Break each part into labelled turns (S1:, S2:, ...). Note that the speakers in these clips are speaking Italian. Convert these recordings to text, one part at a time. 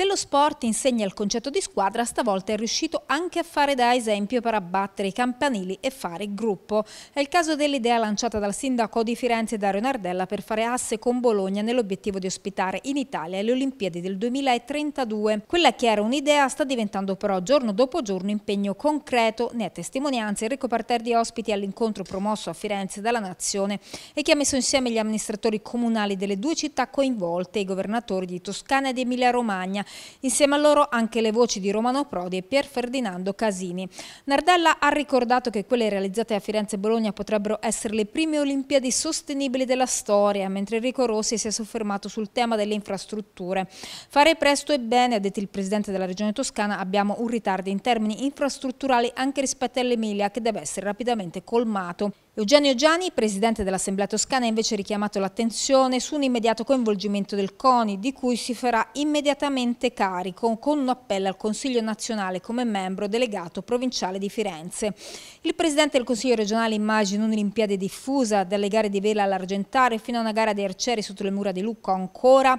S1: Se lo sport insegna il concetto di squadra, stavolta è riuscito anche a fare da esempio per abbattere i campanili e fare gruppo. È il caso dell'idea lanciata dal sindaco di Firenze Dario Nardella per fare asse con Bologna nell'obiettivo di ospitare in Italia le Olimpiadi del 2032. Quella che era un'idea sta diventando però giorno dopo giorno impegno concreto, ne è testimonianza Enrico Parterdi ospiti all'incontro promosso a Firenze dalla Nazione e che ha messo insieme gli amministratori comunali delle due città coinvolte, i governatori di Toscana ed Emilia Romagna Insieme a loro anche le voci di Romano Prodi e Pier Ferdinando Casini. Nardella ha ricordato che quelle realizzate a Firenze e Bologna potrebbero essere le prime Olimpiadi sostenibili della storia, mentre Enrico Rossi si è soffermato sul tema delle infrastrutture. Fare presto e bene, ha detto il Presidente della Regione Toscana, abbiamo un ritardo in termini infrastrutturali anche rispetto all'Emilia che deve essere rapidamente colmato. Eugenio Giani, presidente dell'Assemblea Toscana, ha invece richiamato l'attenzione su un immediato coinvolgimento del CONI, di cui si farà immediatamente carico con un appello al Consiglio nazionale come membro delegato provinciale di Firenze. Il presidente del Consiglio regionale immagina un'Olimpiade diffusa, dalle gare di vela all'argentare fino a una gara di arcieri sotto le mura di Lucca ancora.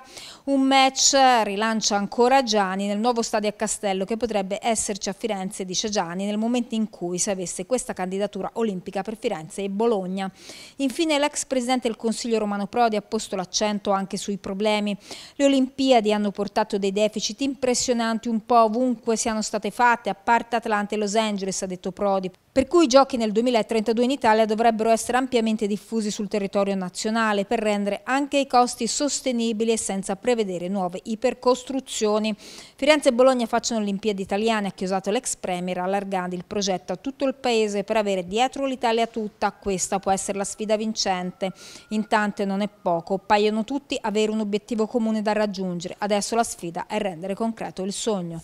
S1: Un match rilancia ancora Gianni nel nuovo stadio a Castello che potrebbe esserci a Firenze, dice Gianni, nel momento in cui si avesse questa candidatura olimpica per Firenze e Bologna. Infine l'ex presidente del Consiglio Romano Prodi ha posto l'accento anche sui problemi. Le Olimpiadi hanno portato dei deficit impressionanti un po' ovunque siano state fatte, a parte Atlanta e Los Angeles, ha detto Prodi per cui i giochi nel 2032 in Italia dovrebbero essere ampiamente diffusi sul territorio nazionale per rendere anche i costi sostenibili e senza prevedere nuove ipercostruzioni. Firenze e Bologna facciano Olimpiadi italiane, ha chiusato l'ex Premier allargando il progetto a tutto il paese per avere dietro l'Italia tutta questa può essere la sfida vincente. In tante non è poco, paiono tutti avere un obiettivo comune da raggiungere. Adesso la sfida è rendere concreto il sogno.